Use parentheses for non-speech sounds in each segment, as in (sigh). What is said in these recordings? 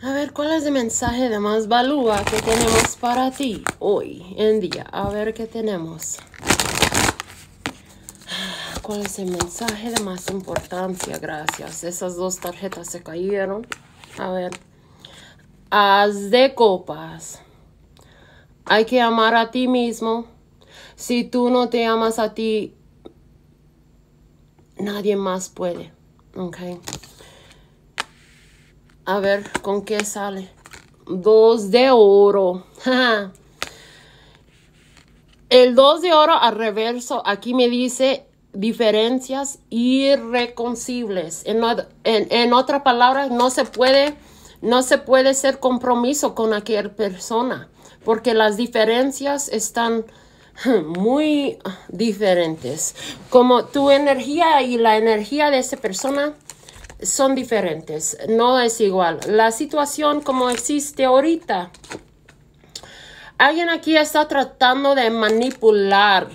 A ver, ¿cuál es el mensaje de más valúa que tenemos para ti hoy en día? A ver qué tenemos. ¿Cuál es el mensaje de más importancia? Gracias. Esas dos tarjetas se cayeron. A ver. Haz de copas. Hay que amar a ti mismo. Si tú no te amas a ti, nadie más puede. Okay. A ver con qué sale. Dos de oro. (laughs) El dos de oro al reverso. Aquí me dice diferencias irreconcibles. En, otra palabra, no se puede, no se puede ser compromiso con aquella persona. Porque las diferencias están (laughs) muy diferentes. Como tu energía y la energía de esa persona son diferentes, no es igual. La situación como existe ahorita, alguien aquí está tratando de manipular,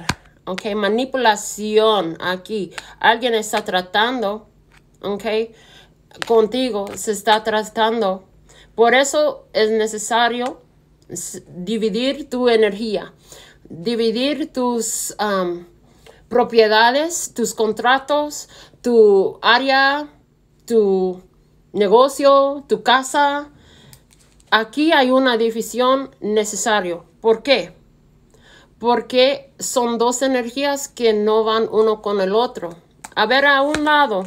ok, manipulación aquí. Alguien está tratando, ok, contigo, se está tratando. Por eso es necesario dividir tu energía, dividir tus propiedades, tus contratos, tu área tu negocio, tu casa. Aquí hay una división necesaria. ¿Por qué? Porque son dos energías que no van uno con el otro. A ver, a un lado,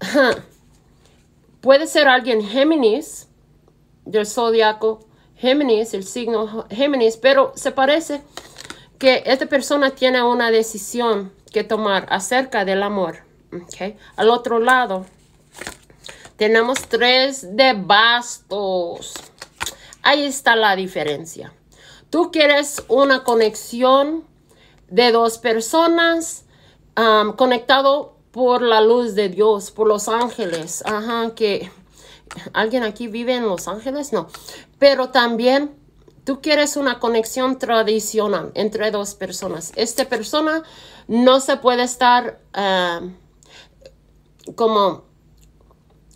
(laughs) puede ser alguien Géminis, del zodiaco Géminis, el signo Géminis, pero se parece que esta persona tiene una decisión que tomar acerca del amor. Okay. Al otro lado, tenemos tres de bastos. Ahí está la diferencia. Tú quieres una conexión de dos personas conectado por la luz de Dios, por los ángeles. Ajá, que alguien aquí vive en Los Ángeles, no. Pero también tú quieres una conexión tradicional entre dos personas. Esta persona no se puede estar como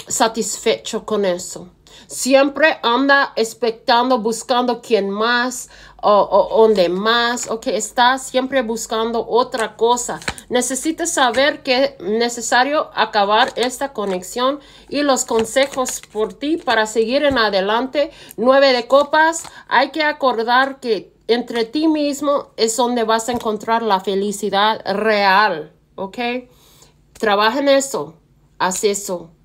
satisfecho con eso. Siempre anda expectando, buscando quién más o, donde dónde más, o que está siempre buscando otra cosa. Necesitas saber que es necesario acabar esta conexión y los consejos por ti para seguir en adelante. Nueve de copas, hay que acordar que entre ti mismo es donde vas a encontrar la felicidad real, ¿ok? Trabaja en eso, haz eso.